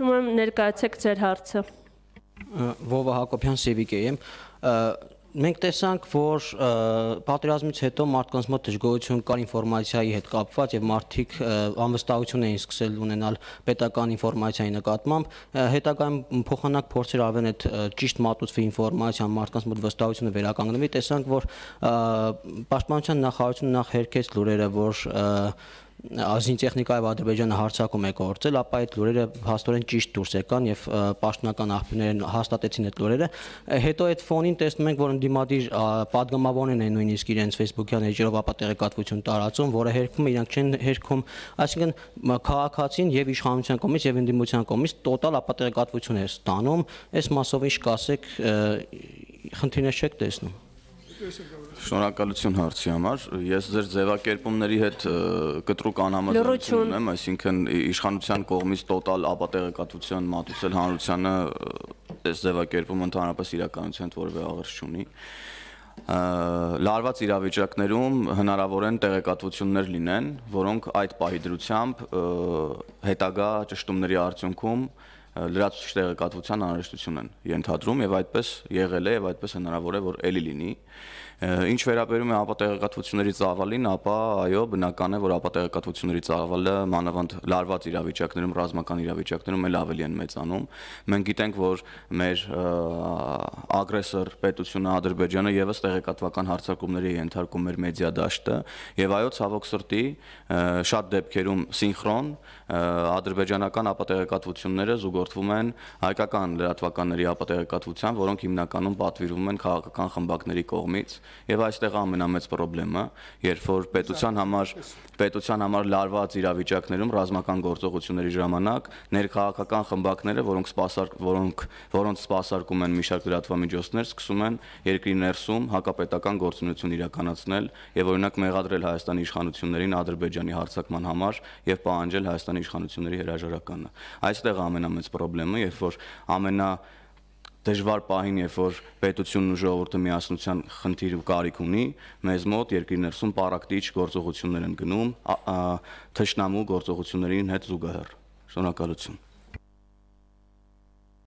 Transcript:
Ուրեմն ներկայացեք ձեր հարցը։ Վովա Հակոբյան Սևիկե եմ։ Մենք տեսանք, որ պատերազմից հետո մարդկանց մոտ դժգոհություն կար ինֆորմացիայի հետ կապված եւ մարդիկ անվստահություն էին սկսել ունենալ պետական ինֆորմացիայի նկատմամբ։ Հետագայում փոխանակ փորձեր արվեն այդ ճիշտ մատուցվի ինֆորմացիան մարդկանց մոտ վստահությունը վերականգնվի։ Տեսանք, որ պաշտպանության նախարարությունը նախ հերքեց լուրերը, որ ազին տեխնիկայով Ադրբեջանը հարցակում է գործել, ապա այդ լուրերը հաստորեն ճիշտ դուրս եկան եւ պաշտոնական աղբյուրներն հաստատեցին այդ լուրերը։ Հետո այդ ֆոնին տեսնում ենք, որ ընդդիմադիր падգամավորներն են նույնիսկ իրենց Facebook-յան էջերով ապա տեղեկատվություն տարածում, որը հերքում է իրանք չեն հերքում, այսինքն քաղաքացին եւ իշխանության կողմից եւ ընդդիմության կողմից տոտալ ապա տեղեկատվություն է ստանում։ Այս մասով ինչ կասեք, խնդիրներ չեք տեսնում։ Շնորհակալություն հարցի համար։ Ես ձեր ձևակերպումների հետ կտրուկ անհամաձայնություն ունեմ, այսինքն իշխանության կողմից տոտալ ապատեղեկատվության մատուցել հանրությանը այս ձևակերպումը ընդհանրապես իրականության հետ որևէ աղերս չունի։ Լարված իրավիճակներում հնարավորեն տեղեկատվություններ լինեն, որոնք այդ պահի դրությամբ հետագա ճշտումների արդյունքում լրացուցիչ տեղեկատվության անհրաժեշտություն են ենթադրում եւ այդպես եղել է եւ այդպես հնարավոր է որ ելի լինի։ Ինչ վերաբերում է ապատեղեկատվությունների ծավալին, ապա այո, բնական է որ ապատեղեկատվությունների ծավալը մանավանդ լարված իրավիճակներում, ռազմական իրավիճակներում էլ ավելի են մեծանում։ Մենք գիտենք, որ մեր ագրեսոր պետությունը Ադրբեջանը եւս տեղեկատվական հարցակումների ենթարկում մեր մեդիա դաշտը եւ այո, ցավոք սրտի շատ դեպքերում սինխրոն ադրբեջանական ապատեղեկատվությունները զուգ իրագործվում են հայկական լրատվականների ապատեղեկատվության, որոնք հիմնականում պատվիրվում են քաղաքական խմբակների կողմից, եւ այստեղ ամենամեծ խնդրեմը, երբ որ պետության համար պետության համար լարված իրավիճակներում ռազմական գործողությունների ժամանակ ներքաղաքական խմբակները, որոնք սպասարկ որոնք որոնց սպասարկում են մի շարք լրատվամիջոցներ, սկսում են երկրի ներսում հակապետական գործունեություն իրականացնել եւ օրինակ մեղադրել Հայաստանի իշխանություններին Ադրբեջանի հարձակման համար եւ պահանջել Հայաստանի իշխանությունների հրաժարականը։ Այստեղ ամենամեծ խնդրեմը, երբ որ ամենա դժվար պահին, երբ որ պետությունն ու ժողովուրդը միասնության խնդիր ու կարիք ունի, մեզ մոտ երկրի ներսում պարակտիչ գործողություններ են գնում, թշնամու գործողություններին հետ զուգահեռ։ Շնորհակալություն։